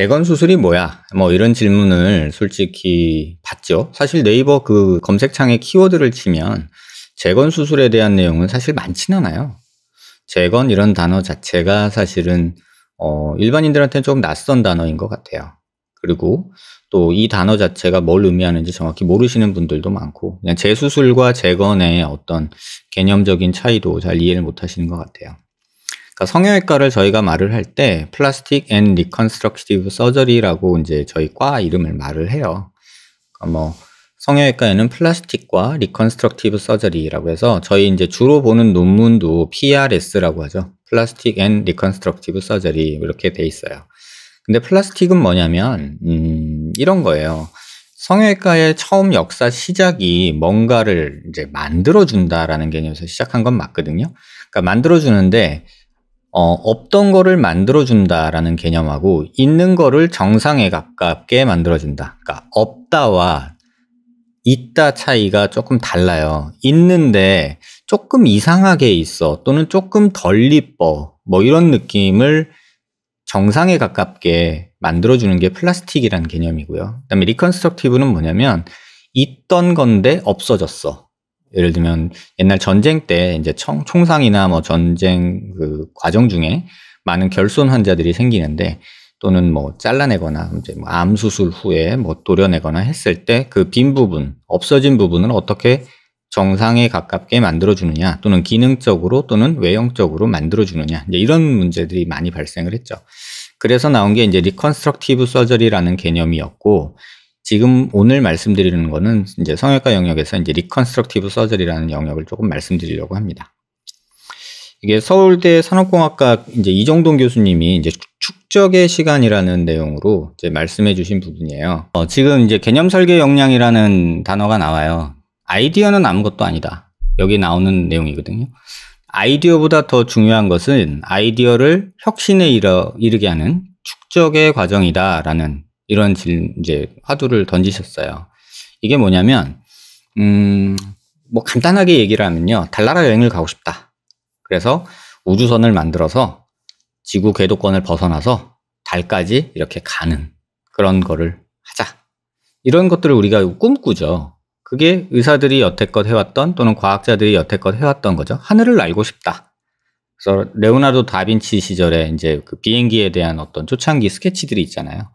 재건 수술이 뭐야? 뭐 이런 질문을 솔직히 받죠. 사실 네이버 그 검색창에 키워드를 치면 재건 수술에 대한 내용은 사실 많진 않아요. 재건 이런 단어 자체가 사실은 어, 일반인들한테는 조금 낯선 단어인 것 같아요. 그리고 또 이 단어 자체가 뭘 의미하는지 정확히 모르시는 분들도 많고 그냥 재수술과 재건의 어떤 개념적인 차이도 잘 이해를 못하시는 것 같아요. 그러니까 성형외과를 저희가 말을 할 때 플라스틱 앤 리컨스트럭티브 서저리라고 이제 저희 과 이름을 말을 해요. 그러니까 뭐 성형외과에는 플라스틱과 리컨스트럭티브 서저리라고 해서 저희 이제 주로 보는 논문도 PRS라고 하죠. 플라스틱 앤 리컨스트럭티브 서저리 이렇게 돼 있어요. 근데 플라스틱은 뭐냐면 음, 이런 거예요. 성형외과의 처음 역사 시작이 뭔가를 이제 만들어준다라는 개념에서 시작한 건 맞거든요. 그러니까 만들어주는데 어, 없던 거를 만들어준다라는 개념하고 있는 거를 정상에 가깝게 만들어준다. 그러니까 없다와 있다 차이가 조금 달라요. 있는데 조금 이상하게 있어 또는 조금 덜 이뻐 뭐 이런 느낌을 정상에 가깝게 만들어주는 게 플라스틱이라는 개념이고요. 그다음에 리컨스트럭티브는 뭐냐면 있던 건데 없어졌어. 예를 들면 옛날 전쟁 때 이제 청, 총상이나 뭐 전쟁 그 과정 중에 많은 결손 환자들이 생기는데 또는 뭐 잘라내거나 이제 뭐 암 수술 후에 뭐 도려내거나 했을 때 그 빈 부분 없어진 부분을 어떻게 정상에 가깝게 만들어주느냐 또는 기능적으로 또는 외형적으로 만들어주느냐 이런 문제들이 많이 발생을 했죠. 그래서 나온 게 이제 리컨스트럭티브 서저리라는 개념이었고 지금 오늘 말씀드리는 거는 이제 성형외과 영역에서 이제 리컨스트럭티브 서저리라는 영역을 조금 말씀드리려고 합니다. 이게 서울대 산업공학과 이제 이정동 교수님이 이제 축적의 시간이라는 내용으로 이제 말씀해 주신 부분이에요. 어, 지금 이제 개념 설계 역량이라는 단어가 나와요. 아이디어는 아무것도 아니다. 여기 나오는 내용이거든요. 아이디어보다 더 중요한 것은 아이디어를 혁신에 이르, 이르게 하는 축적의 과정이다라는 이런 질, 이제 화두를 던지셨어요. 이게 뭐냐면, 음, 뭐 간단하게 얘기를 하면요. 달나라 여행을 가고 싶다. 그래서 우주선을 만들어서 지구 궤도권을 벗어나서 달까지 이렇게 가는 그런 거를 하자. 이런 것들을 우리가 꿈꾸죠. 그게 의사들이 여태껏 해왔던 또는 과학자들이 여태껏 해왔던 거죠. 하늘을 날고 싶다. 그래서 레오나르도 다빈치 시절에 이제 그 비행기에 대한 어떤 초창기 스케치들이 있잖아요.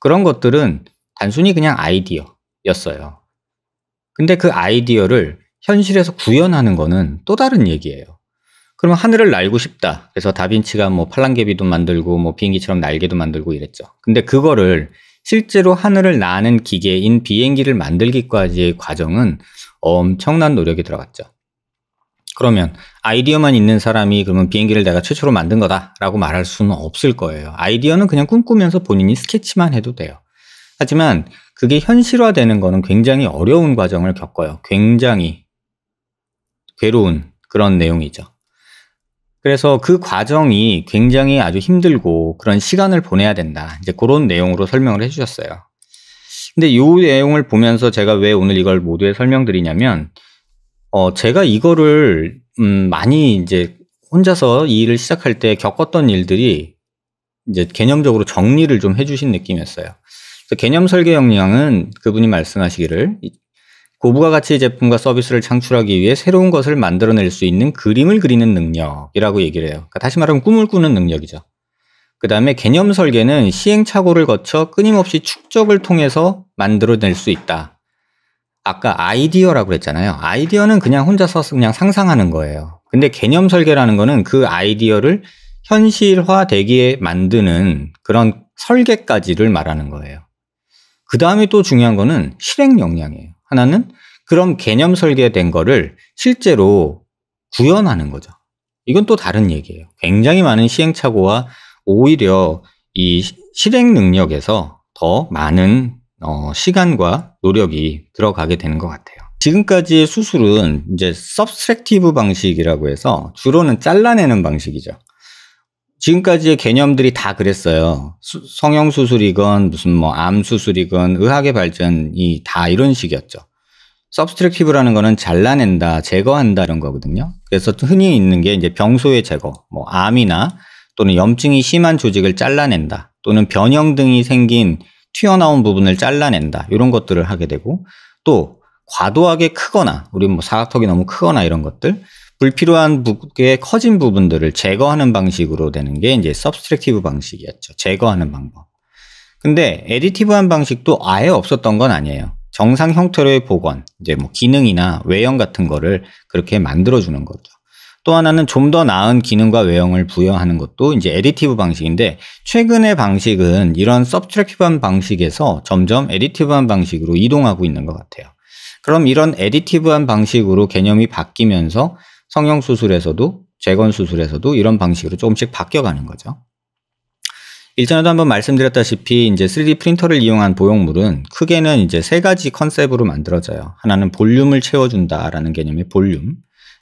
그런 것들은 단순히 그냥 아이디어였어요. 근데 그 아이디어를 현실에서 구현하는 거는 또 다른 얘기예요. 그러면 하늘을 날고 싶다. 그래서 다빈치가 뭐 팔랑개비도 만들고 뭐 비행기처럼 날개도 만들고 이랬죠. 근데 그거를 실제로 하늘을 나는 기계인 비행기를 만들기까지의 과정은 엄청난 노력이 들어갔죠. 그러면 아이디어만 있는 사람이 그러면 비행기를 내가 최초로 만든 거다라고 말할 수는 없을 거예요. 아이디어는 그냥 꿈꾸면서 본인이 스케치만 해도 돼요. 하지만 그게 현실화되는 거는 굉장히 어려운 과정을 겪어요. 굉장히 괴로운 그런 내용이죠. 그래서 그 과정이 굉장히 아주 힘들고 그런 시간을 보내야 된다. 이제 그런 내용으로 설명을 해주셨어요. 근데 이 내용을 보면서 제가 왜 오늘 이걸 모두에 설명드리냐면 어, 제가 이거를 음, 많이 이제 혼자서 이 일을 시작할 때 겪었던 일들이 이제 개념적으로 정리를 좀 해주신 느낌이었어요. 개념 설계 역량은 그분이 말씀하시기를 고부가 가치 제품과 서비스를 창출하기 위해 새로운 것을 만들어낼 수 있는 그림을 그리는 능력이라고 얘기를 해요. 그러니까 다시 말하면 꿈을 꾸는 능력이죠. 그 다음에 개념 설계는 시행착오를 거쳐 끊임없이 축적을 통해서 만들어낼 수 있다. 아까 아이디어라고 그랬잖아요. 아이디어는 그냥 혼자서 그냥 상상하는 거예요. 근데 개념 설계라는 거는 그 아이디어를 현실화 되게 만드는 그런 설계까지를 말하는 거예요. 그 다음에 또 중요한 거는 실행 역량이에요. 하나는 그런 개념 설계된 거를 실제로 구현하는 거죠. 이건 또 다른 얘기예요. 굉장히 많은 시행착오와 오히려 이 실행 능력에서 더 많은 어, 시간과 노력이 들어가게 되는 것 같아요. 지금까지의 수술은 이제 서브스트랙티브 방식이라고 해서 주로는 잘라내는 방식이죠. 지금까지의 개념들이 다 그랬어요. 수, 성형 수술이건 무슨 뭐 암 수술이건 의학의 발전이 다 이런 식이었죠. 서브스트랙티브라는 거는 잘라낸다, 제거한다 이런 거거든요. 그래서 흔히 있는 게 이제 병소의 제거, 뭐 암이나 또는 염증이 심한 조직을 잘라낸다 또는 변형 등이 생긴 튀어나온 부분을 잘라낸다 이런 것들을 하게 되고 또 과도하게 크거나 우리 뭐 사각턱이 너무 크거나 이런 것들 불필요한 부의 분 커진 부분들을 제거하는 방식으로 되는 게 이제 서브스트랙티브 방식이었죠. 제거하는 방법. 근데 에디티브한 방식도 아예 없었던 건 아니에요. 정상 형태로의 복원, 이제 뭐 기능이나 외형 같은 거를 그렇게 만들어주는 거죠. 또 하나는 좀 더 나은 기능과 외형을 부여하는 것도 이제 에디티브 방식인데 최근의 방식은 이런 서브트랙티브한 방식에서 점점 에디티브한 방식으로 이동하고 있는 것 같아요. 그럼 이런 에디티브한 방식으로 개념이 바뀌면서 성형 수술에서도 재건 수술에서도 이런 방식으로 조금씩 바뀌어가는 거죠. 일전에도 한번 말씀드렸다시피 이제 3D 프린터를 이용한 보형물은 크게는 이제 세 가지 컨셉으로 만들어져요. 하나는 볼륨을 채워준다라는 개념의 볼륨,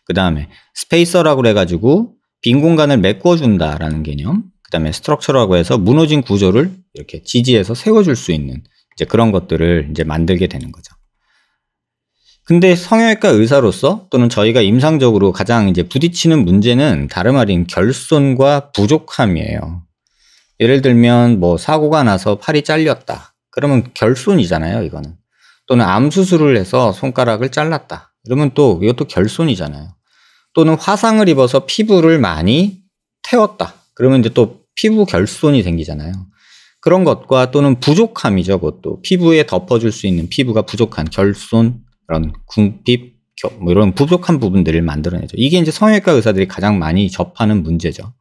그 다음에 스페이서라고 해가지고빈 공간을 메꿔준다라는 개념. 그 다음에 스트럭처라고 해서 무너진 구조를 이렇게 지지해서 세워줄 수 있는 이제 그런 것들을 이제 만들게 되는 거죠. 근데 성형외과 의사로서 또는 저희가 임상적으로 가장 이제 부딪히는 문제는 다름 아닌 결손과 부족함이에요. 예를 들면 뭐 사고가 나서 팔이 잘렸다. 그러면 결손이잖아요, 이거는. 또는 암 수술을 해서 손가락을 잘랐다. 이러면 또 이것도 결손이잖아요. 또는 화상을 입어서 피부를 많이 태웠다. 그러면 이제 또 피부 결손이 생기잖아요. 그런 것과 또는 부족함이죠. 그것도 피부에 덮어줄 수 있는 피부가 부족한 결손, 이런 궁핍, 뭐 이런 부족한 부분들을 만들어내죠. 이게 이제 성형외과 의사들이 가장 많이 접하는 문제죠.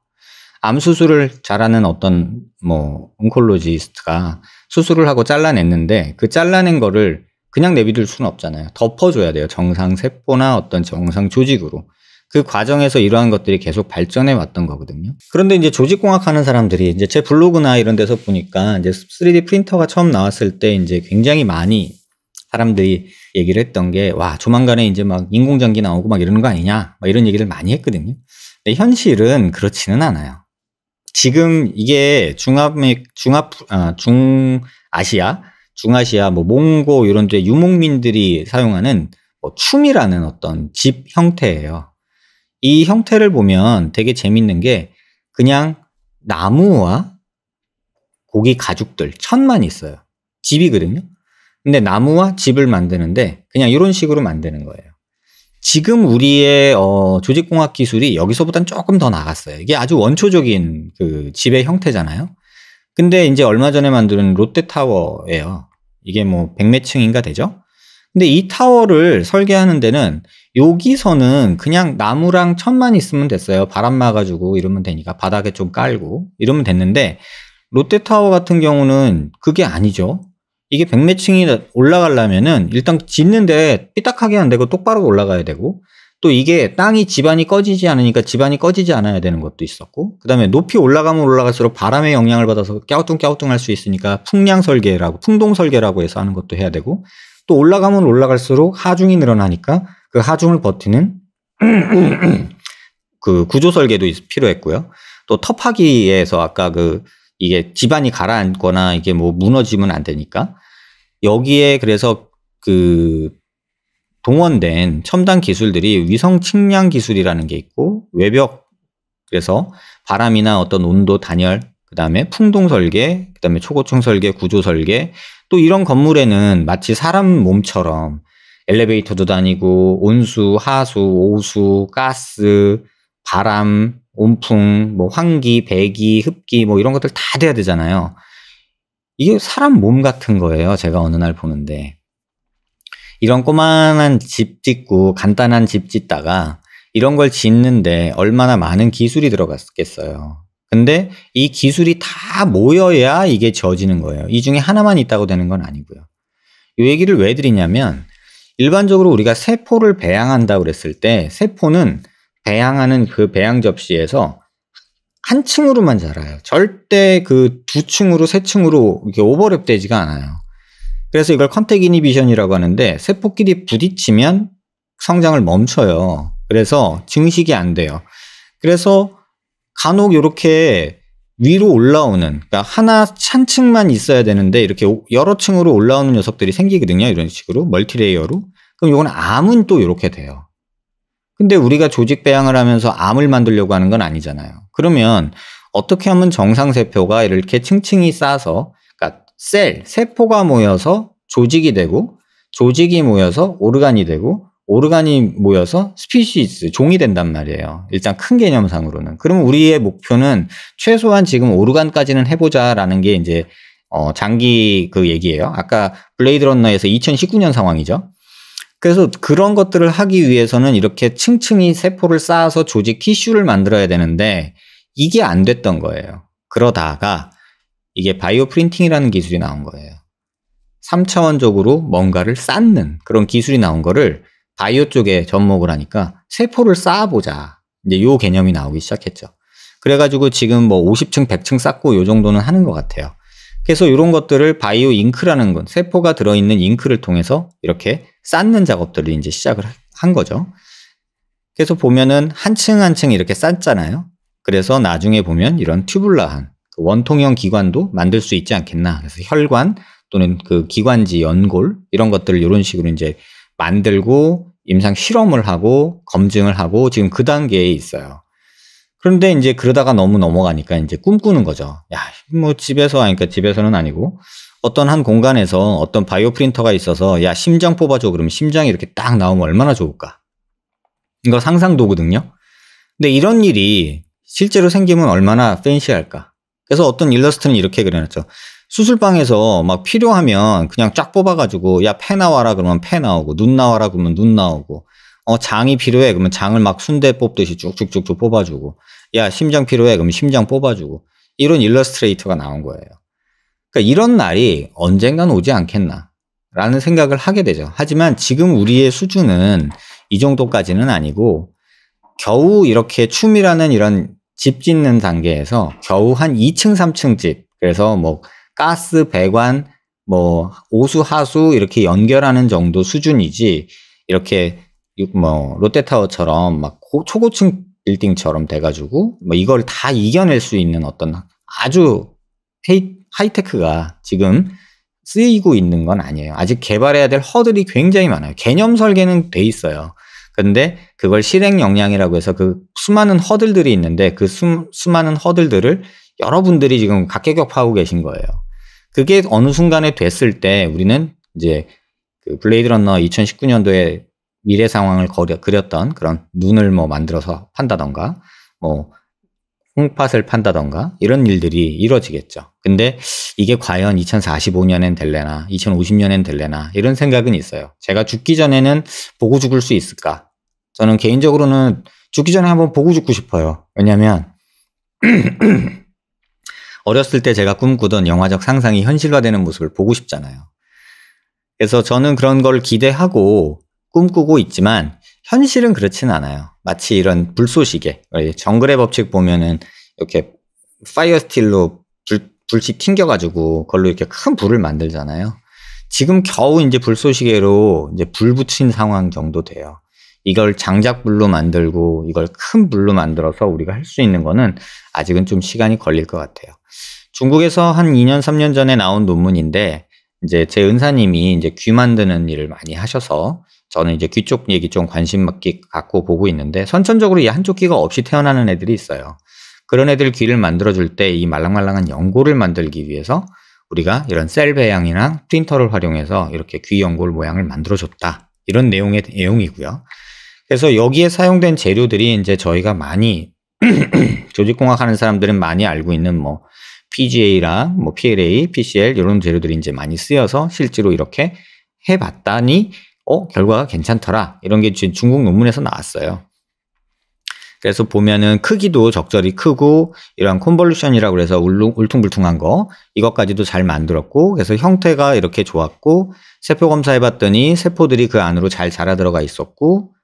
암 수술을 잘하는 어떤 뭐 온콜로지스트가 수술을 하고 잘라냈는데 그 잘라낸 거를 그냥 내비둘 수는 없잖아요. 덮어줘야 돼요. 정상 세포나 어떤 정상 조직으로. 그 과정에서 이러한 것들이 계속 발전해 왔던 거거든요. 그런데 이제 조직공학 하는 사람들이 이제 제 블로그나 이런 데서 보니까 이제 3D 프린터가 처음 나왔을 때 이제 굉장히 많이 사람들이 얘기를 했던 게 와 조만간에 이제 막인공장기 나오고 막 이러는 거 아니냐 막 이런 얘기를 많이 했거든요. 근데 현실은 그렇지는 않아요. 지금 이게 중합의중합 아, 중아시아 중아시아 뭐 몽고 이런 데 유목민들이 사용하는 뭐 춤이라는 어떤 집 형태예요. 이 형태를 보면 되게 재밌는 게 그냥 나무와 고기 가죽들, 천만 있어요. 집이거든요. 근데 나무와 집을 만드는데 그냥 이런 식으로 만드는 거예요. 지금 우리의 어, 조직공학 기술이 여기서보단 조금 더 나갔어요. 이게 아주 원초적인 그 집의 형태잖아요. 근데 이제 얼마 전에 만든 롯데타워예요. 이게 뭐 100몇 층인가 되죠? 근데 이 타워를 설계하는 데는 여기서는 그냥 나무랑 천만 있으면 됐어요. 바람 막아주고 이러면 되니까 바닥에 좀 깔고 이러면 됐는데 롯데타워 같은 경우는 그게 아니죠. 이게 백매 층이 올라가려면은 일단 짓는데 삐딱하게 안 되고 똑바로 올라가야 되고 또 이게 땅이 지반이 꺼지지 않으니까 지반이 꺼지지 않아야 되는 것도 있었고 그 다음에 높이 올라가면 올라갈수록 바람의 영향을 받아서 깨우뚱깨우뚱 할 수 있으니까 풍량 설계라고 풍동 설계라고 해서 하는 것도 해야 되고 또 올라가면 올라갈수록 하중이 늘어나니까 그 하중을 버티는 그 구조 설계도 필요했고요. 또 터파기에서 아까 그 이게 집안이 가라앉거나 이게 뭐 무너지면 안 되니까 여기에 그래서 그 동원된 첨단 기술들이 위성 측량 기술이라는 게 있고 외벽 그래서 바람이나 어떤 온도 단열 그다음에 풍동 설계 그다음에 초고층 설계 구조 설계 또 이런 건물에는 마치 사람 몸처럼 엘리베이터도 다니고 온수, 하수, 오수, 가스, 바람, 온풍, 뭐 환기, 배기, 흡기 뭐 이런 것들 다 돼야 되잖아요. 이게 사람 몸 같은 거예요. 제가 어느 날 보는데 이런 꼬만한 집 짓고 간단한 집 짓다가 이런 걸 짓는데 얼마나 많은 기술이 들어갔겠어요. 근데 이 기술이 다 모여야 이게 저지는 거예요. 이 중에 하나만 있다고 되는 건 아니고요. 이 얘기를 왜 드리냐면 일반적으로 우리가 세포를 배양한다 그랬을 때 세포는 배양하는 그 배양 접시에서 한 층으로만 자라요. 절대 그 두 층으로 세 층으로 이게 오버랩 되지가 않아요. 그래서 이걸 컨택 이니비션이라고 하는데 세포끼리 부딪히면 성장을 멈춰요. 그래서 증식이 안 돼요. 그래서 간혹 이렇게 위로 올라오는 그러니까 하나 한 층만 있어야 되는데 이렇게 여러 층으로 올라오는 녀석들이 생기거든요. 이런 식으로 멀티레이어로. 그럼 이건 암은 또 이렇게 돼요. 근데 우리가 조직 배양을 하면서 암을 만들려고 하는 건 아니잖아요. 그러면 어떻게 하면 정상 세포가 이렇게 층층이 쌓아서 그러니까 셀 세포가 모여서 조직이 되고 조직이 모여서 오르간이 되고 오르간이 모여서 스피시스, 종이 된단 말이에요. 일단 큰 개념상으로는. 그러면 우리의 목표는 최소한 지금 오르간까지는 해보자라는 게 이제 어, 장기 그 얘기예요. 아까 블레이드 런너에서 2019년 상황이죠. 그래서 그런 것들을 하기 위해서는 이렇게 층층이 세포를 쌓아서 조직 티슈를 만들어야 되는데 이게 안 됐던 거예요. 그러다가 이게 바이오 프린팅이라는 기술이 나온 거예요. 3차원적으로 뭔가를 쌓는 그런 기술이 나온 거를 바이오 쪽에 접목을 하니까 세포를 쌓아보자. 이제 요 개념이 나오기 시작했죠. 그래가지고 지금 뭐 50층, 100층 쌓고 요 정도는 하는 것 같아요. 그래서 이런 것들을 바이오 잉크라는 건 세포가 들어있는 잉크를 통해서 이렇게 쌓는 작업들을 이제 시작을 한 거죠. 그래서 보면은 한층 한 층 이렇게 쌓잖아요. 그래서 나중에 보면 이런 튜블라한 그 원통형 기관도 만들 수 있지 않겠나. 그래서 혈관 또는 그 기관지 연골 이런 것들을 이런 식으로 이제 만들고 임상 실험을 하고 검증을 하고 지금 그 단계에 있어요. 그런데 이제 그러다가 너무 넘어가니까 이제 꿈꾸는 거죠. 야, 뭐 집에서 하니까 집에서는 아니고 어떤 한 공간에서 어떤 바이오 프린터가 있어서 야, 심장 뽑아줘. 그러면 심장이 이렇게 딱 나오면 얼마나 좋을까. 이거 상상도거든요. 근데 이런 일이 실제로 생기면 얼마나 팬시할까. 그래서 어떤 일러스트는 이렇게 그려놨죠. 수술방에서 막 필요하면 그냥 쫙 뽑아가지고 야 폐 나와라 그러면 폐 나오고 눈 나와라 그러면 눈 나오고 어 장이 필요해 그러면 장을 막 순대 뽑듯이 쭉쭉쭉쭉 뽑아주고 야 심장 필요해 그러면 심장 뽑아주고 이런 일러스트레이터가 나온 거예요. 그러니까 이런 날이 언젠간 오지 않겠나라는 생각을 하게 되죠. 하지만 지금 우리의 수준은 이 정도까지는 아니고 겨우 이렇게 춤이라는 이런 집 짓는 단계에서 겨우 한 2층 3층 집 그래서 뭐 가스 배관 뭐 오수 하수 이렇게 연결하는 정도 수준이지 이렇게 뭐 롯데타워처럼 막 초고층 빌딩처럼 돼가지고 뭐 이걸 다 이겨낼 수 있는 어떤 아주 헤이, 하이테크가 지금 쓰이고 있는 건 아니에요. 아직 개발해야 될 허들이 굉장히 많아요. 개념 설계는 돼 있어요. 근데 그걸 실행 역량이라고 해서 그 수많은 허들들이 있는데 그 수, 수많은 허들들을 여러분들이 지금 각계격파하고 계신 거예요. 그게 어느 순간에 됐을 때 우리는 이제 그 블레이드 런너 2019년도에 미래 상황을 거려, 그렸던 그런 눈을 뭐 만들어서 판다던가 뭐 홍팥을 판다던가 이런 일들이 이루어지겠죠. 근데 이게 과연 2045년엔 될래나 2050년엔 될래나 이런 생각은 있어요. 제가 죽기 전에는 보고 죽을 수 있을까? 저는 개인적으로는 죽기 전에 한번 보고 죽고 싶어요. 왜냐면 음, 어렸을 때 제가 꿈꾸던 영화적 상상이 현실화되는 모습을 보고 싶잖아요. 그래서 저는 그런 걸 기대하고 꿈꾸고 있지만 현실은 그렇진 않아요. 마치 이런 불쏘시개, 예, 정글의 법칙 보면은 이렇게 파이어 스틸로 불, 불씨 튕겨가지고 그 걸로 이렇게 큰 불을 만들잖아요. 지금 겨우 이제 불쏘시개로 이제 불 붙인 상황 정도 돼요. 이걸 장작불로 만들고 이걸 큰 불로 만들어서 우리가 할 수 있는 거는 아직은 좀 시간이 걸릴 것 같아요. 중국에서 한 2년, 3년 전에 나온 논문인데 이제 제 은사님이 이제 귀 만드는 일을 많이 하셔서 저는 이제 귀쪽 얘기 좀 관심 갖고 보고 있는데 선천적으로 이 한쪽 귀가 없이 태어나는 애들이 있어요. 그런 애들 귀를 만들어줄 때 이 말랑말랑한 연골을 만들기 위해서 우리가 이런 셀 배양이나 프린터를 활용해서 이렇게 귀 연골 모양을 만들어줬다. 이런 내용의 내용이고요. 그래서 여기에 사용된 재료들이 이제 저희가 많이 조직공학 하는 사람들은 많이 알고 있는 뭐 PGA랑 뭐 PLA, PCL 이런 재료들이 이제 많이 쓰여서 실제로 이렇게 해봤다니 어 결과가 괜찮더라 이런 게 지금 중국 논문에서 나왔어요. 그래서 보면은 크기도 적절히 크고 이러한 콘볼루션이라고 그래서 울퉁불퉁한 거 이것까지도 잘 만들었고 그래서 형태가 이렇게 좋았고 세포 검사해봤더니 세포들이 그 안으로 잘 자라 들어가 있었고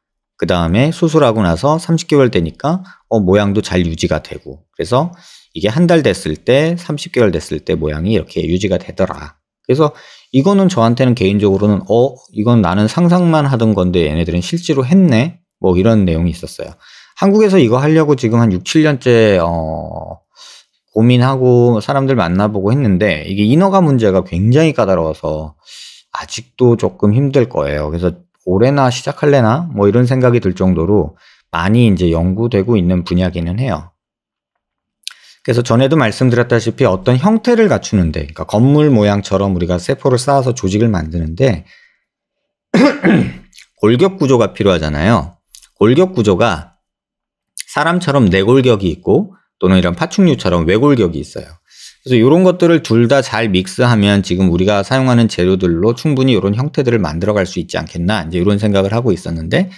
그 다음에 수술하고 나서 30개월 되니까 어, 모양도 잘 유지가 되고 그래서 이게 한 달 됐을 때 30개월 됐을 때 모양이 이렇게 유지가 되더라. 그래서 이거는 저한테는 개인적으로는 어 이건 나는 상상만 하던 건데 얘네들은 실제로 했네 뭐 이런 내용이 있었어요. 한국에서 이거 하려고 지금 한 6, 7년째 어, 고민하고 사람들 만나보고 했는데 이게 인허가 문제가 굉장히 까다로워서 아직도 조금 힘들 거예요. 그래서 올해나 시작할래나 뭐 이런 생각이 들 정도로 많이 이제 연구되고 있는 분야기는 해요. 그래서 전에도 말씀드렸다시피 어떤 형태를 갖추는데, 그러니까 건물 모양처럼 우리가 세포를 쌓아서 조직을 만드는데 골격 구조가 필요하잖아요. 골격 구조가 사람처럼 내골격이 있고 또는 이런 파충류처럼 외골격이 있어요. 그래서 이런 것들을 둘 다 잘 믹스하면 지금 우리가 사용하는 재료들로 충분히 이런 형태들을 만들어갈 수 있지 않겠나 이제 이런 생각을 하고 있었는데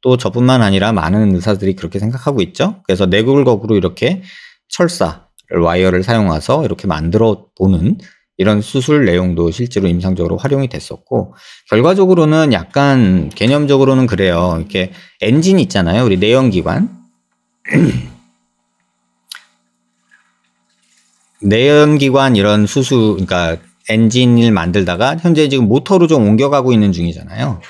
또 저뿐만 아니라 많은 의사들이 그렇게 생각하고 있죠. 그래서 내굴거구로 이렇게 철사 와이어를 사용해서 이렇게 만들어 보는 이런 수술 내용도 실제로 임상적으로 활용이 됐었고 결과적으로는 약간 개념적으로는 그래요. 이렇게 엔진 있잖아요. 우리 내연기관 내연기관 이런 수수 그러니까 엔진을 만들다가 현재 지금 모터로 좀 옮겨가고 있는 중이잖아요.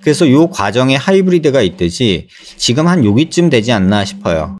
그래서 요 과정에 하이브리드가 있듯이 지금 한 여기쯤 되지 않나 싶어요.